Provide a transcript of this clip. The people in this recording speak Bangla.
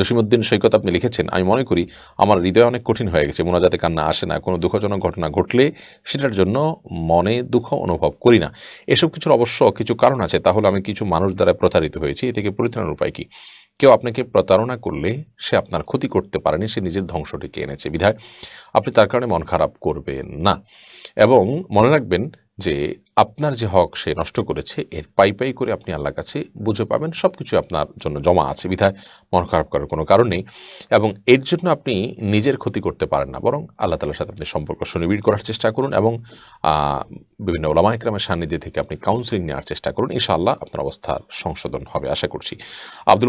জসিমুদ্দিন সৈকত আপনি লিখেছেন আমি মনে করি আমার হৃদয় অনেক কঠিন হয়ে গেছে মোনাজাতে কান্না আসে না কোনো দুঃখজনক ঘটনা ঘটলে সেটার জন্য মনে দুঃখ অনুভব করি না এসব কিছুর অবশ্য কিছু কারণ আছে তাহলে আমি কিছু মানুষ দ্বারা প্রতারিত হয়েছি এ থেকে পরিত্রাণের উপায় কী কেউ আপনাকে প্রতারণা করলে সে আপনার ক্ষতি করতে পারেনি সে নিজের ধ্বংসটিকে এনেছে বিধায় আপনি তার কারণে মন খারাপ করবেন না এবং মনে রাখবেন যে আপনার যে হক সে নষ্ট করেছে এর পাই পাই করে আপনি আল্লাহ কাছে বুঝে পাবেন সব কিছু আপনার জন্য জমা আছে বিধায় মন খারাপ করার কোনো কারণ নেই এবং এর জন্য আপনি নিজের ক্ষতি করতে পারেন না বরং আল্লাহ তালার সাথে আপনি সম্পর্ক সুনিবিড় করার চেষ্টা করুন এবং বিভিন্ন ওলামা একরামের সান্নিধ্যে থেকে আপনি কাউন্সিলিং নেওয়ার চেষ্টা করুন ইনশাআল্লাহ আপনার অবস্থার সংশোধন হবে আশা করছি আব্দুল